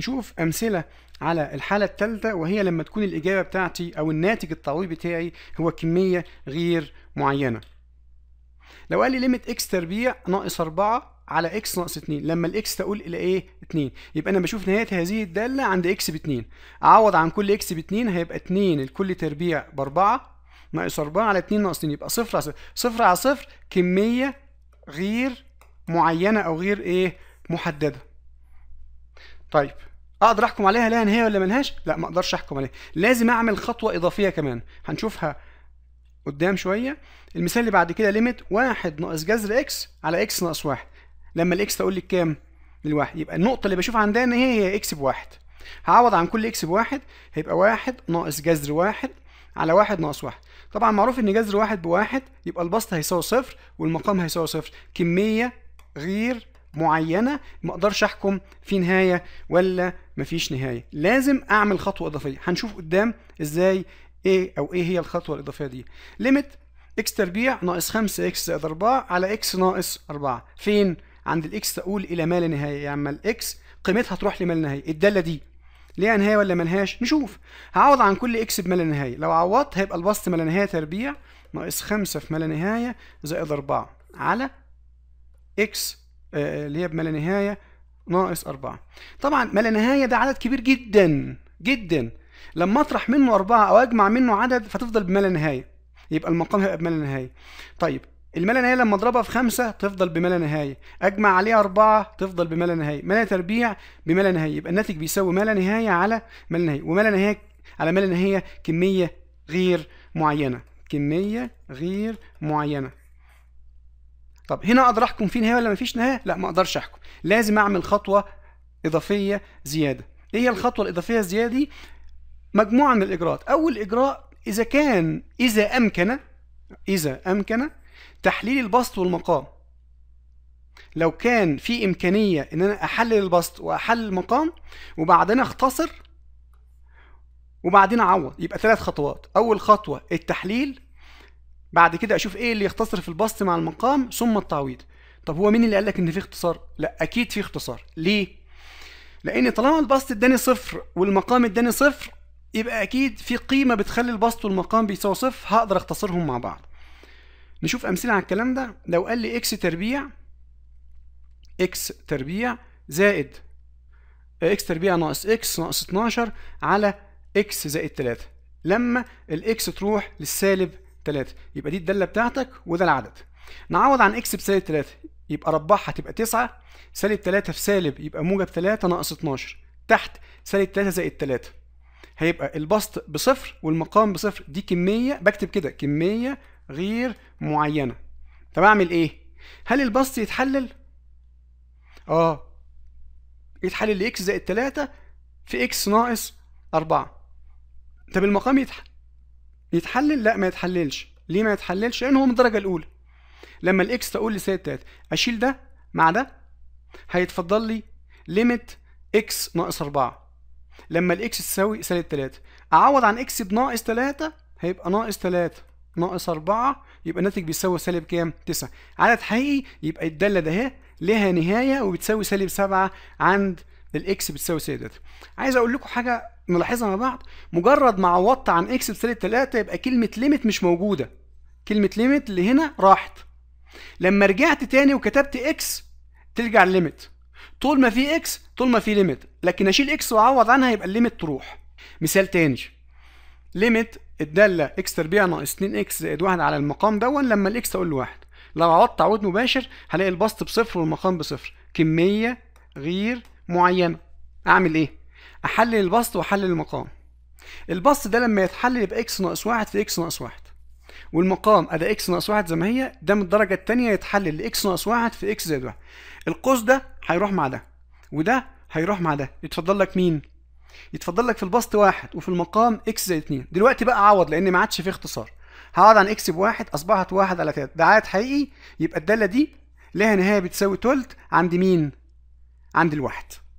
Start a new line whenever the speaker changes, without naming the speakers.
نشوف أمثلة على الحالة الثالثة وهي لما تكون الإجابة بتاعتي أو الناتج الطويل بتاعي هو كمية غير معينة لو قال لي ليميت اكس تربيع ناقص 4 على اكس ناقص 2 لما الاكس تقول الى ايه 2 يبقى انا بشوف نهايه هذه الداله عند اكس بـ 2 اعوض عن كل اكس بـ 2 هيبقى 2 لكل تربيع بـ 4 ناقص 4 على 2 ناقص 2 يبقى 0 على 0 0 على 0 كميه غير معينه او غير ايه محدده طيب اقدر احكم عليها لها نهايه ولا ملهاش لا ما اقدرش احكم عليها لازم اعمل خطوه اضافيه كمان هنشوفها قدام شويه المثال اللي بعد كده ليميت 1 ناقص جذر اكس على اكس ناقص 1 لما الاكس تقول لي كام للواحد يبقى النقطه اللي بشوف عندها ان هي هي اكس بواحد هعوض عن كل اكس بواحد هيبقى واحد ناقص جذر واحد على واحد ناقص واحد طبعا معروف ان جذر واحد بواحد يبقى البسط هيساوي صفر والمقام هيساوي صفر كميه غير معينه ما اقدرش احكم في نهايه ولا مفيش نهايه لازم اعمل خطوه اضافيه هنشوف قدام ازاي ايه او ايه هي الخطوه الاضافيه دي ليميت اكس تربيع ناقص 5 اكس زائد 4 على اكس ناقص 4 فين عند الاكس تقول الى ما لا نهايه يعني الاكس قيمتها تروح لما لا نهايه الداله دي ليها نهايه ولا ملهاش نشوف هعوض عن كل اكس بما لا نهايه لو عوضت هيبقى البسط ما لا نهايه تربيع ناقص 5 في ما لا نهايه زائد 4 على اكس آه، اللي هي بما لا نهايه ناقص 4 طبعا ما لا نهايه ده عدد كبير جدا جدا لما اطرح منه 4 او اجمع منه عدد فتفضل بما لا نهايه يبقى المقام هيبقى بما لا نهايه طيب الما لا نهايه لما اضربها في 5 تفضل بما لا نهايه اجمع عليها 4 تفضل بما لا نهايه ما لا تربيع بما لا نهايه يبقى الناتج بيساوي ما لا نهايه على ما لا نهايه وما لا نهايه على ما لا نهايه كميه غير معينه كميه غير معينه طب هنا اقدر احكم في نهايه ولا مفيش نهايه لا ما اقدرش احكم لازم اعمل خطوه اضافيه زياده ايه هي الخطوه الاضافيه الزياده دي مجموعه من الاجراءات اول اجراء اذا كان اذا امكن اذا امكن تحليل البسط والمقام لو كان في امكانيه ان انا احلل البسط واحلل المقام وبعدين اختصر وبعدين اعوض يبقى ثلاث خطوات اول خطوه التحليل بعد كده اشوف ايه اللي يختصر في البسط مع المقام ثم التعويض طب هو مين اللي قال لك ان في اختصار لا اكيد في اختصار ليه لان طالما البسط اداني صفر والمقام اداني صفر يبقى اكيد في قيمه بتخلي البسط والمقام بيساوي صفر هقدر اختصرهم مع بعض نشوف امثله على الكلام ده لو قال لي اكس تربيع اكس تربيع زائد اكس تربيع ناقص اكس ناقص 12 على اكس زائد 3 لما الاكس تروح للسالب 3 يبقى دي الداله بتاعتك وده العدد نعوض عن اكس بسالب 3 يبقى ربعها تبقى 9 سالب 3 في سالب يبقى موجب 3 ناقص 12 تحت سالب 3 زائد 3 هيبقى البسط بصفر والمقام بصفر دي كميه بكتب كده كميه غير معينه طب اعمل ايه هل البسط يتحلل اه يتحلل لاكس زائد 3 في اكس ناقص 4 طب المقام يتحلل يتحلل لا ما يتحللش ليه ما يتحللش لان هو من الدرجه الاولى لما الاكس تقول لسالب 3 اشيل ده مع ده هيتفضل لي ليميت اكس ناقص 4 لما الاكس تساوي سالب 3 اعوض عن اكس بناقص 3 هيبقى ناقص 3 ناقص 4 يبقى الناتج بيساوي سالب كام 9 عدد حقيقي يبقى الداله ده اهي لها نهايه وبتساوي سالب 7 عند الاكس بتساوي سالب 3 عايز اقول لكم حاجه نلاحظها مع بعض مجرد ما عوضت عن اكس بسالب 3 يبقى كلمه ليميت مش موجوده كلمه ليميت اللي هنا راحت لما رجعت تاني وكتبت اكس ترجع ليميت طول ما في اكس طول ما في ليميت لكن اشيل اكس واعوض عنها يبقى الليميت تروح مثال تاني ليميت الداله اكس تربيع ناقص 2 اكس زائد 1 على المقام دون لما الاكس اقول له 1 لو عوضت تعويض مباشر هلاقي البسط بصفر والمقام بصفر كميه غير معينه اعمل ايه احلل البسط واحلل المقام البسط ده لما يتحلل يبقى اكس ناقص واحد في اكس ناقص واحد والمقام ادي اكس ناقص واحد زي ما هي ده من الدرجه الثانيه يتحلل لاكس ناقص واحد في اكس زائد واحد القوس ده هيروح مع ده وده هيروح مع ده يتفضل لك مين يتفضل لك في البسط واحد وفي المقام اكس زائد 2 دلوقتي بقى عوض لان ما عادش فيه اختصار هقعد عن اكس بواحد اصبحت واحد على تلاته ده عائد حقيقي يبقى الداله دي لها نهايه بتساوي تلت عند مين عند الواحد